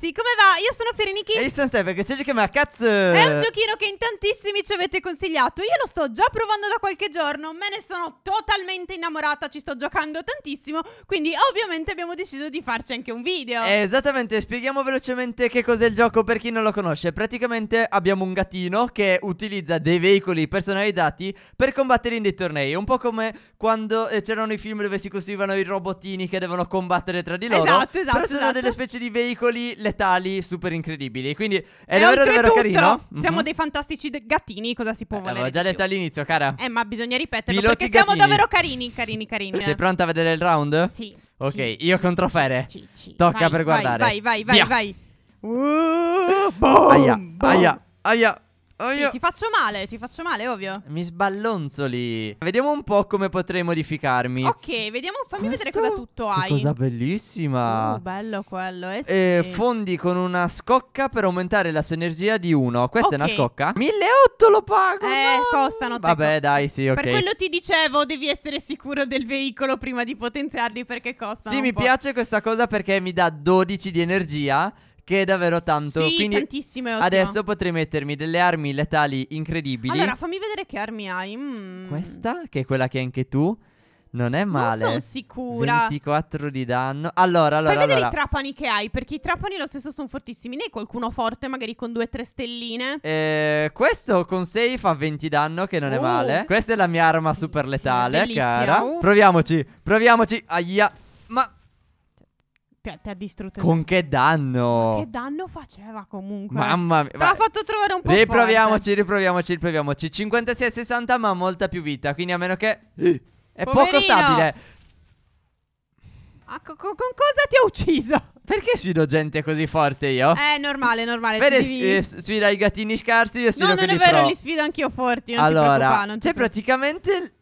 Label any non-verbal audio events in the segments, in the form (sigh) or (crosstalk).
ragazzi, come va? Io sono Fereniki. E io sono Stefano, che si chiama Cazzo. È un giochino che in tantissimi ci avete consigliato. Io lo sto già provando da qualche giorno, me ne sono totalmente innamorata, ci sto giocando tantissimo, quindi ovviamente abbiamo deciso di farci anche un video. Esattamente, spieghiamo velocemente che cos'è il gioco per chi non lo conosce. Praticamente abbiamo un gattino che utilizza dei veicoli personalizzati per combattere in dei tornei, un po' come quando eh, c'erano i film dove si costruivano i robotini che devono combattere tra di loro. Esatto, esatto. Però sono esatto. delle esatto. specie di veicoli letali super incredibili. Quindi è davvero, davvero carino. Mhm. Siamo dei fantastici de- gattini, cosa si può eh, volere? L'avevo già detto all'inizio, cara. Eh, ma bisogna ripeterlo Piloti perché gattini. siamo davvero carini, carini, carini. Sei eh. pronta a vedere il round? Sì. Ok, ci, io ci, contro Fere. Ci, ci, Tocca vai, per guardare. Vai, vai, vai, Via. vai. Uh, boom, aia, boom. aia, aia. Sì, ti faccio male, ti faccio male, ovvio. Mi sballonzoli. Vediamo un po' come potrei modificarmi. Ok, vediamo, fammi Questo... vedere cosa tutto hai. Che cosa bellissima. Oh, bello quello, eh, eh sì. eh fondi con una scocca per aumentare la sua energia di uno. Questa okay. è una scocca? 1.800 lo pago. Eh, no. costano. Vabbè, dai, sì, ok. Per quello ti dicevo, devi essere sicuro del veicolo prima di potenziarli perché costano Sì, mi po'. piace questa cosa perché mi dà 12 di energia. Che è davvero tanto. Sì, Quindi tantissimo. È ottimo. adesso potrei mettermi delle armi letali incredibili. Allora, fammi vedere che armi hai. Mm. Questa, che è quella che hai anche tu. Non è male. Non sono sicura. 24 di danno. Allora, allora. Fai allora. vedere i trapani che hai, perché i trapani lo stesso sono fortissimi. Ne hai qualcuno forte, magari con 2-3 stelline? Eh, questo con 6 fa 20 danno, che non oh. è male. Questa è la mia arma sì, super letale, sì, cara. Uh. Proviamoci, proviamoci. Aia. Ti, ha distrutto. Con che danno? Ma che danno faceva comunque? Mamma mia. Te l'ha fatto trovare un po' Riproviamoci, forte. riproviamoci, riproviamoci. 56 60 ma molta più vita, quindi a meno che... È Poverino. poco stabile. Ah, con, con, cosa ti ha ucciso? Perché sfido gente così forte io? Eh, normale, normale. Vede, devi... Eh, sfida i gattini scarsi e sfido No, non è vero, pro. li sfido anch'io forti. Non allora, ti preoccupa, non ti praticamente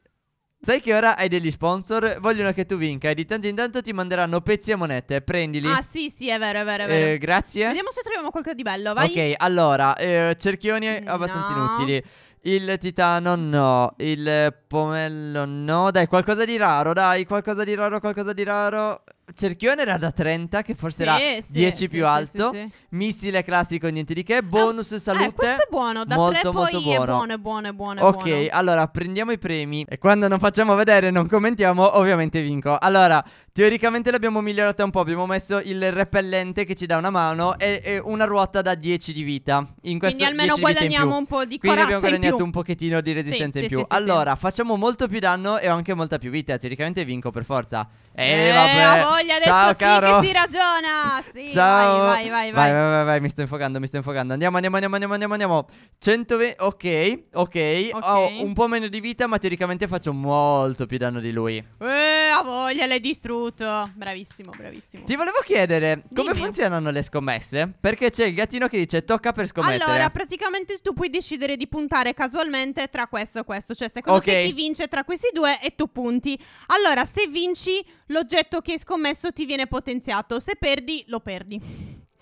Sai che ora hai degli sponsor? Vogliono che tu vinca e di tanto in tanto ti manderanno pezzi e monete. Prendili. Ah, sì, sì, è vero, è vero, è vero. Eh, grazie. Vediamo se troviamo qualcosa di bello, vai. Ok, allora, eh, cerchioni no. abbastanza inutili. Il titano no, il pomello no, dai qualcosa di raro, dai qualcosa di raro, qualcosa di raro. Cerchione era da 30, che forse sì, era sì, 10 sì, più alto. Missile classico, niente di che. Bonus ah, eh, salute. Eh, questo è buono, da molto, 3 poi molto buono. è buono, è buono, è buono. ok, buono. allora prendiamo i premi e quando non facciamo vedere e non commentiamo, ovviamente vinco. Allora, teoricamente l'abbiamo migliorata un po', abbiamo messo il repellente che ci dà una mano e, e una ruota da 10 di vita. In questo Quindi almeno guadagniamo un po' di Quindi abbiamo guadagnato un pochettino di resistenza in più. allora, facciamo molto più danno e ho anche molta più vita. Teoricamente vinco per forza. E eh, eh vabbè voglia, adesso Ciao, sì caro. che si ragiona. Sì, Ciao. Vai, vai, vai, vai. Vai, vai, vai, vai mi sto infogando, mi sto infogando. Andiamo, andiamo, andiamo, andiamo, andiamo, andiamo. 120, ok, ok. Ho un po' meno di vita, ma teoricamente faccio molto più danno di lui. Eh, a voglia, l'hai distrutto. Bravissimo, bravissimo. Ti volevo chiedere, Dimmi. come funzionano le scommesse? Perché c'è il gattino che dice tocca per scommettere. Allora, praticamente tu puoi decidere di puntare casualmente tra questo e questo. Cioè, secondo okay. te chi vince tra questi due e tu punti. Allora, se vinci l'oggetto che scommetti messo ti viene potenziato, se perdi lo perdi.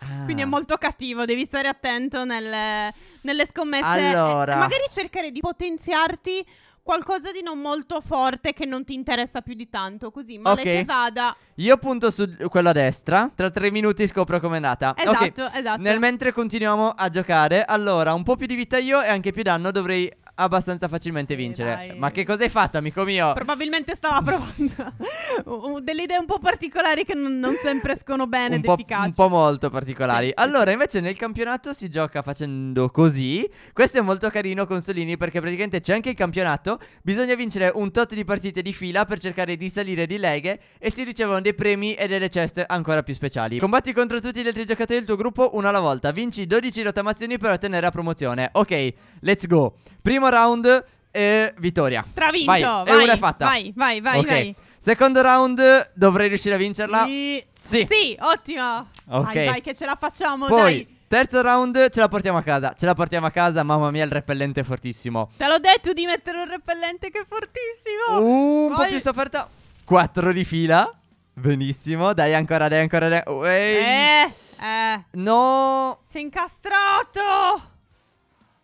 Ah. Quindi è molto cattivo, devi stare attento nel, nelle scommesse. Allora. E eh, magari cercare di potenziarti qualcosa di non molto forte che non ti interessa più di tanto. Così, male okay. che vada. Io punto su quella a destra. Tra tre minuti scopro com'è andata. Esatto, okay. esatto. Nel mentre continuiamo a giocare, allora un po' più di vita io e anche più danno dovrei abbastanza facilmente vincere. Dai. Ma che cosa hai fatto, amico mio? Probabilmente stava (laughs) provando delle idee un po' particolari che non, non sempre escono bene un ed efficaci. Un po' molto particolari. Sì, allora, sì. invece nel campionato si gioca facendo così. Questo è molto carino, Consolini, perché praticamente c'è anche il campionato. Bisogna vincere un tot di partite di fila per cercare di salire di leghe e si ricevono dei premi e delle chest ancora più speciali. Combatti contro tutti gli altri giocatori del tuo gruppo una alla volta. Vinci 12 rottamazioni per ottenere la promozione. Ok, let's go. Primo round e vittoria. Stravinto. Vai, vai, e una è fatta. Vai, vai, vai, okay. vai. Secondo round dovrei riuscire a vincerla? Sì. Sì, sì ottimo. Ok. Vai, vai, che ce la facciamo, Poi, dai. Terzo round ce la portiamo a casa. Ce la portiamo a casa, mamma mia, il repellente è fortissimo. Te l'ho detto di mettere un repellente che è fortissimo. Uh, un Poi... po' più sofferta. Quattro di fila. Benissimo, dai ancora, dai ancora, dai. Eh, eh. No. Sei incastrato.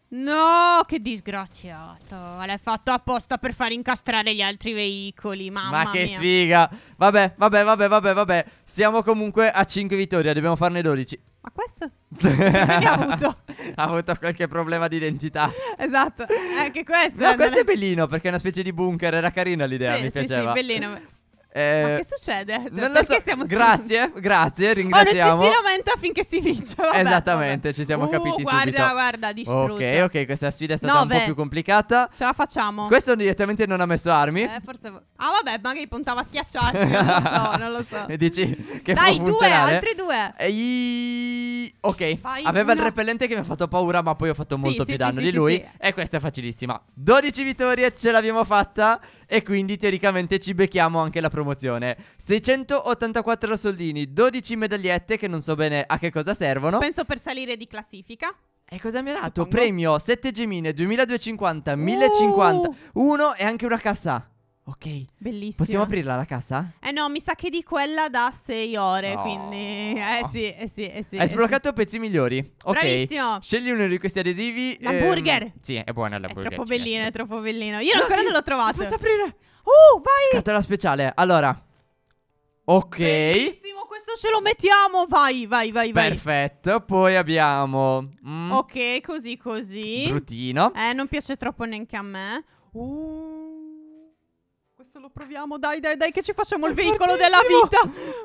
No, che disgraziato. L'hai fatto apposta per far incastrare gli altri veicoli. Mamma Ma che mia. sfiga. Vabbè, vabbè, vabbè, vabbè, vabbè. Siamo comunque a 5 vittorie, dobbiamo farne 12. Ma questo? (laughs) ha avuto? ha avuto qualche problema di identità. esatto, anche questo. No, questo è bellino perché è una specie di bunker, era carina l'idea, sì, mi sì, piaceva. Sì, bellino. Eh, ma che eh, succede? Cioè, non lo so. Grazie, grazie, ringraziamo. Oh, non ci si lamenta finché si vince. Vabbè, Esattamente, vabbè. ci siamo uh, capiti guarda, subito. Guarda, guarda, distrutto. Ok, ok, questa sfida è stata Nove. un po' più complicata. Ce la facciamo. Questo direttamente non ha messo armi. Eh, forse... Ah, vabbè, magari puntava a schiacciarci, non lo so, (laughs) non lo so. dici che Dai, due, altri due. Ehi... Ok, Fai aveva una... il repellente che mi ha fatto paura, ma poi ho fatto molto sì, più danno sì, di lui. E questa è facilissima. 12 vittorie, ce l'abbiamo fatta. E quindi teoricamente ci becchiamo anche la promozione promozione. 684 soldini, 12 medagliette che non so bene a che cosa servono. Penso per salire di classifica. E cosa mi ha dato? Suppongo. Premio 7 gemine, 2250, uh! 1050, 1 e anche una cassa. Ok. Bellissima. Possiamo aprirla la cassa? Eh no, mi sa che di quella da 6 ore, oh. quindi... Eh sì, eh sì, eh sì. Hai eh sbloccato sì. pezzi migliori. Ok. Bravissimo. Scegli uno di questi adesivi. L'hamburger. Ehm, sì, è buona l'hamburger. È troppo bellina, è troppo bellino Io no, ancora sì, non l'ho trovato. Posso aprire? Uh, vai! Cartella speciale. Allora. Ok. Bellissimo, questo ce lo mettiamo. Vai, vai, vai, vai. Perfetto. Poi abbiamo... mm, Ok, così, così. Brutino. Eh, non piace troppo neanche a me. Uh. Questo lo proviamo. Dai, dai, dai, che ci facciamo il veicolo della vita.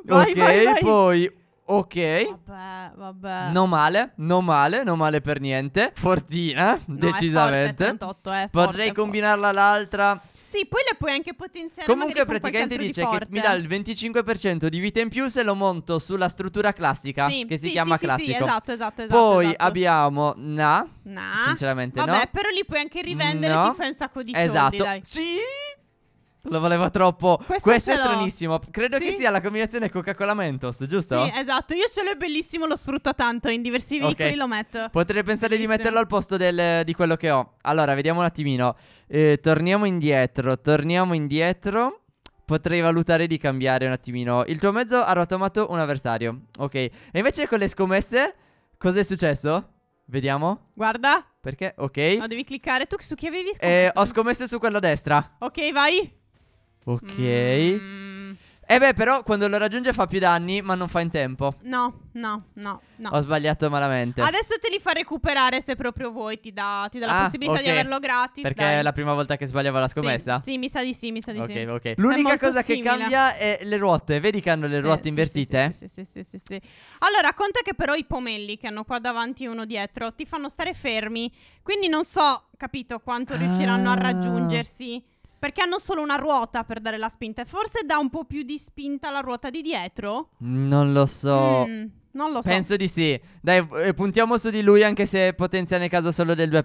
Vai, ok, vai, vai. poi... Ok. Vabbè, vabbè. Non male, non male, non male per niente. Fortina, No, è forte, decisamente. 38, eh, forte, Vorrei combinarla all'altra sì, poi le puoi anche potenziare. Comunque praticamente dice che mi dà il 25% di vita in più se lo monto sulla struttura classica sì, che si sì, chiama sì, classico. Sì, esatto, esatto, esatto. Poi esatto. abbiamo na. Na. Sinceramente Vabbè, no. Vabbè, però li puoi anche rivendere no. ti fai un sacco di esatto. soldi, Esatto. Sì! Lo voleva troppo. Questo, Questo è stranissimo. Credo sì? che sia la combinazione Coca-Cola Mentos, giusto? Sì, esatto. Io ce l'ho bellissimo, lo sfrutto tanto. In diversi okay. veicoli lo metto. Potrei pensare bellissimo. di metterlo al posto del, di quello che ho. Allora, vediamo un attimino. Eh, torniamo indietro. Torniamo indietro. Potrei valutare di cambiare un attimino. Il tuo mezzo ha rotomato un avversario. Ok. E invece con le scommesse, cosa è successo? Vediamo. Guarda. Perché? Ok. No, devi cliccare. Tu su chi avevi scommesso? Eh, ho scommesso su quello a destra. Ok, vai. Ok. Mm. Eh beh, però quando lo raggiunge fa più danni, ma non fa in tempo. No, no, no, no. Ho sbagliato malamente. Adesso te li fa recuperare se proprio vuoi, ti dà, ti ah, la possibilità okay. di averlo gratis. Perché dai. è la prima volta che sbagliavo la scommessa? Sì, sì, mi sa di sì, mi sa di okay, sì. Ok, ok. L'unica cosa simile. che cambia è le ruote. Vedi che hanno le sì, ruote sì, invertite? Sì sì sì, sì, sì, Allora, conta che però i pomelli che hanno qua davanti e uno dietro ti fanno stare fermi. Quindi non so, capito, quanto ah. riusciranno a ah. raggiungersi perché hanno solo una ruota per dare la spinta. Forse dà un po' più di spinta la ruota di dietro? Non lo so. Mm, non lo so. Penso di sì. Dai, eh, puntiamo su di lui anche se potenzia nel caso solo del 2%.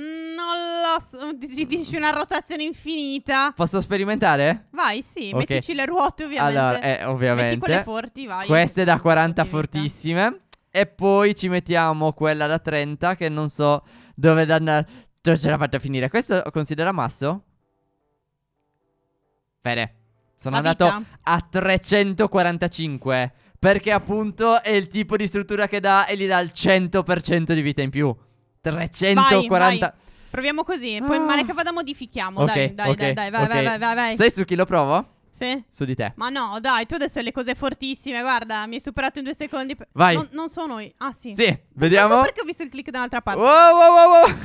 Mm, non lo so. Dici, (laughs) dici una rotazione infinita. Posso sperimentare? Vai, sì. Okay. Mettici le ruote ovviamente. Allora, eh, ovviamente. Metti quelle forti, vai. Queste da 40 fortissime. E poi ci mettiamo quella da 30 che non so dove andare. Cioè, ce l'ha fatta finire. Questo considera masso? Fede, sono La andato vita. a 345 perché appunto è il tipo di struttura che dà e gli dà il 100% di vita in più. 340... Vai, vai. Proviamo così, poi ah. male che vada modifichiamo. Okay, dai, dai, okay, dai, dai, vai, okay. vai, vai, vai, vai. Sai su chi lo provo? Sì. Su di te. Ma no, dai, tu adesso hai le cose fortissime. Guarda, mi hai superato in due secondi. Vai. Non, non sono io. Ah, sì. Sì, vediamo. Non so perché ho visto il click da un'altra parte. Wow, wow, wow, wow.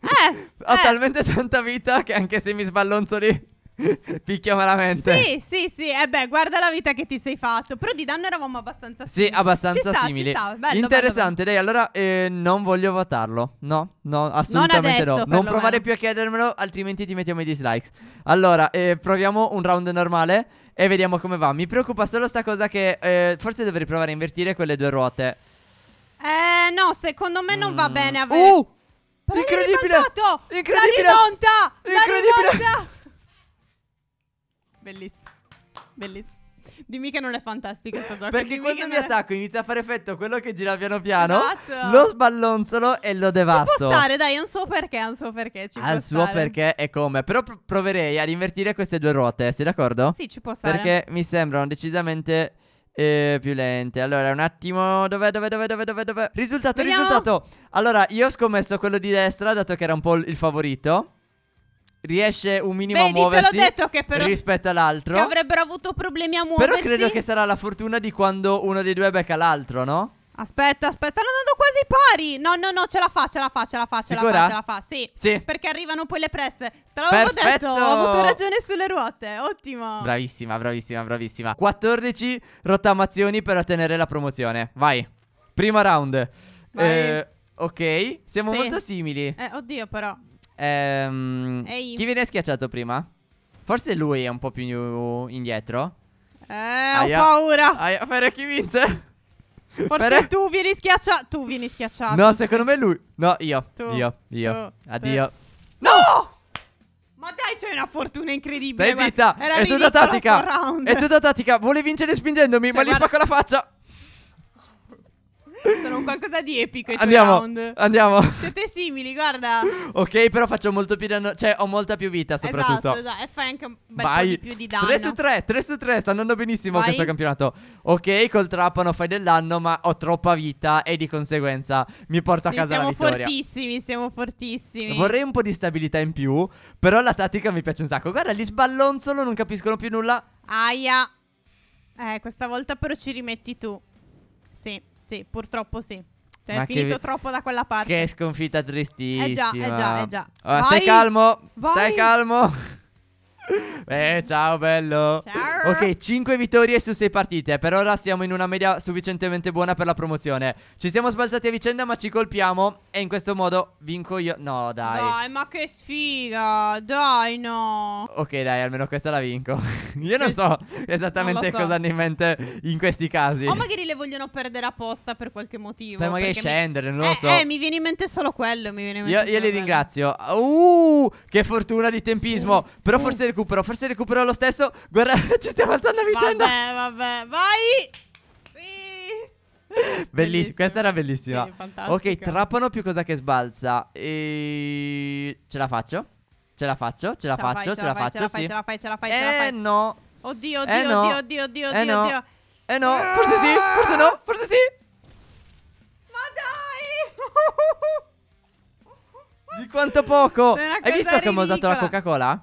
Eh, (laughs) Ho eh. talmente tanta vita che anche se mi sballonzo lì. (laughs) picchiamo la mente. Sì, sì, sì. Eh beh, guarda la vita che ti sei fatto. Però di danno eravamo abbastanza simili. Sì, abbastanza ci sta, simili. Ci sta. Bello, Interessante. Bello, bello. Lei allora eh, non voglio votarlo. No, no, assolutamente non adesso, no. Non provare meno. più a chiedermelo, altrimenti ti mettiamo i dislikes. Allora, eh, proviamo un round normale e vediamo come va. Mi preoccupa solo sta cosa che eh, forse dovrei provare a invertire quelle due ruote. Eh, no, secondo me non mm. va bene avere... Uh! Incredibile! Incredibile! La rimonta! La rimonta! Bellissimo. Bellissimo. Dimmi che non è fantastica sta gioca. Perché Dimmi quando mi attacco è... inizia a fare effetto quello che gira piano piano, esatto. lo sballonzolo e lo devasto. Ci può stare, dai, non so perché, non so perché. Ci Al ah, suo stare. perché e come. Però proverei ad invertire queste due ruote, sei d'accordo? Sì, ci può stare. Perché mi sembrano decisamente... Eh, più lente. Allora, un attimo. Dov'è, dov'è, dov'è, dov'è, dov'è? dov'è? Risultato, Vediamo. risultato. Allora, io ho scommesso quello di destra, dato che era un po' il favorito riesce un minimo Vedi, a muoversi detto che però rispetto all'altro. Che avrebbero avuto problemi a muoversi. Però credo che sarà la fortuna di quando uno dei due becca l'altro, no? Aspetta, aspetta, hanno andando quasi pari. No, no, no, ce la fa, ce la fa, ce la fa, ce Sicura? la fa, ce la fa. Sì. sì. Perché arrivano poi le presse. Te l'avevo Perfetto. detto, ho avuto ragione sulle ruote. Ottimo. Bravissima, bravissima, bravissima. 14 rottamazioni per ottenere la promozione. Vai. Primo round. Vai. Eh, ok, siamo sì. molto simili. Eh, oddio, però. Ehm, Ehi. Chi viene schiacciato prima? Forse lui è un po' più indietro. Eh, Aia. ho paura. Aia, però chi vince? Forse Però... tu vieni schiacciato. Tu vieni schiacciato. No, secondo me lui. No, io. Tu, io, io. Tu, Addio. No! no! Ma dai, c'è una fortuna incredibile. Dai, zitta. Era è tutta tattica. È tutta tattica. Vuole vincere spingendomi, cioè, ma gli guarda... spacco la faccia. Sono un qualcosa di epico i andiamo, round. Andiamo. Siete simili, guarda. Ok, però faccio molto più danno. Cioè, ho molta più vita, esatto, soprattutto. Esatto, esatto. E fai anche un bel Vai. po' di più di danno. 3 su 3, 3 su 3. Sta andando benissimo Vai. questo campionato. Ok, col trappano fai del danno, ma ho troppa vita e di conseguenza mi porto sì, a casa la vittoria. Siamo fortissimi, siamo fortissimi. Vorrei un po' di stabilità in più, però la tattica mi piace un sacco. Guarda, li sballonzolo, non capiscono più nulla. Aia. Eh, questa volta però ci rimetti tu. Sì. Sì, purtroppo sì. Cioè, è finito troppo da quella parte. Che sconfitta tristissima. Eh già, eh già, eh già. Allora, oh, stai calmo, vai. stai calmo. Eh, ciao bello. Ciao. Ok, 5 vittorie su 6 partite. Per ora siamo in una media sufficientemente buona per la promozione. Ci siamo sbalzati a vicenda, ma ci colpiamo. E in questo modo vinco io. No, dai. Dai, ma che sfiga. Dai, no. Ok, dai, almeno questa la vinco. (laughs) io non so esattamente non so. cosa hanno in mente in questi casi. O magari le vogliono perdere apposta per qualche motivo. Beh, magari scendere, mi... non lo eh, so. Eh, mi viene in mente solo quello. Mi viene in mente io, io li ringrazio. Uh, che fortuna di tempismo. Sì, Però sì. forse recupero, forse recupero lo stesso. Guarda, (laughs) ci stiamo alzando a vicenda. Vabbè, vabbè, vai. Sì. (laughs) Bellissima, questa era bellissima. Sì, ok, trappano più cosa che sbalza. E... Ce la faccio? Ce la faccio, ce la faccio, ce la faccio, sì. Ce la fai, ce la fai, ce la eh, fai. Eh no. Oddio, eh, oddio, eh no. oddio, oddio, oddio, eh no. oddio. Eh no, forse sì, forse no, forse sì. Ma dai! Di quanto poco? Hai visto che ridicola. abbiamo usato la Coca-Cola?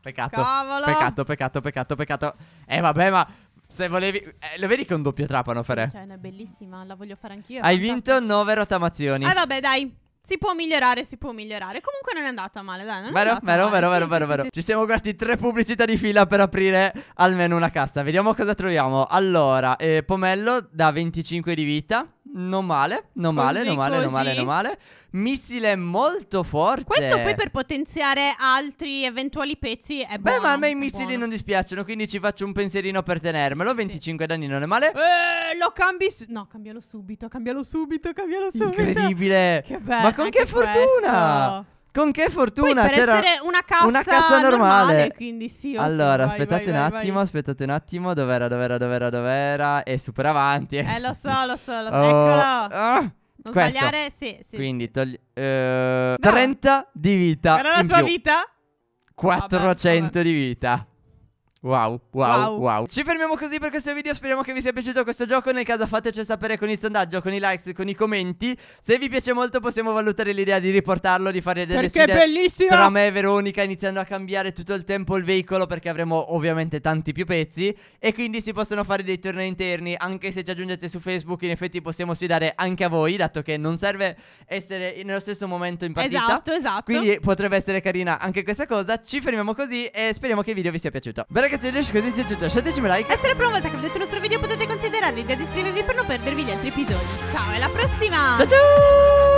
Peccato. Cavolo. Peccato, peccato, peccato, peccato. Eh, vabbè, ma se volevi. Eh, lo vedi che è un doppio trapano, Ferre? Sì, cioè, è bellissima, la voglio fare anch'io. Hai fantastica. vinto 9 rotamazioni. Eh, vabbè, dai. Si può migliorare, si può migliorare. Comunque non è andata male, dai. Non vero, vero, male. vero, sì, vero, sì, vero, sì, vero. Ci siamo guardati tre pubblicità di fila per aprire almeno una cassa. Vediamo cosa troviamo. Allora, eh, pomello da 25 di vita. Non male, non male, non male, così. non male, non male. Missile molto forte. Questo poi per potenziare altri eventuali pezzi è buono. Beh, ma a me i missili buono. non dispiacciono, quindi ci faccio un pensierino per tenermelo. 25 danni non è male. Eh, lo cambi. No, cambialo subito, cambialo subito, cambialo subito. Incredibile. Che bello. Ma con Anche che fortuna! Questo. Con che fortuna! Poi per C'era essere una cassa, una cassa normale. normale quindi sì, ok, allora, vai, aspettate vai, un vai, attimo, aspettate un attimo. Dov'era, dov'era, dov'era, dov'era? E super avanti. Eh, lo so, lo so, lo so. Oh. Eccolo. Ah. Non Questo. sbagliare, sì, sì. Quindi togli... Eh, 30 di vita. Era la sua più. vita? 400 Vabbè, di vita. Wow, wow, wow, wow, Ci fermiamo così per questo video, speriamo che vi sia piaciuto questo gioco, nel caso fateci sapere con il sondaggio, con i likes, con i commenti. Se vi piace molto possiamo valutare l'idea di riportarlo, di fare delle perché è bellissimo! tra me e Veronica, iniziando a cambiare tutto il tempo il veicolo perché avremo ovviamente tanti più pezzi e quindi si possono fare dei tornei interni, anche se ci aggiungete su Facebook in effetti possiamo sfidare anche a voi, dato che non serve essere nello stesso momento in partita. Esatto, esatto. Quindi potrebbe essere carina anche questa cosa. Ci fermiamo così e speriamo che il video vi sia piaciuto. Beh, ragazzi del Lasci così siete già lasciateci un like. E se la prima volta che vedete il nostro video potete considerare l'idea di iscrivervi per non perdervi gli altri episodi. Ciao, alla prossima! Ciao ciao!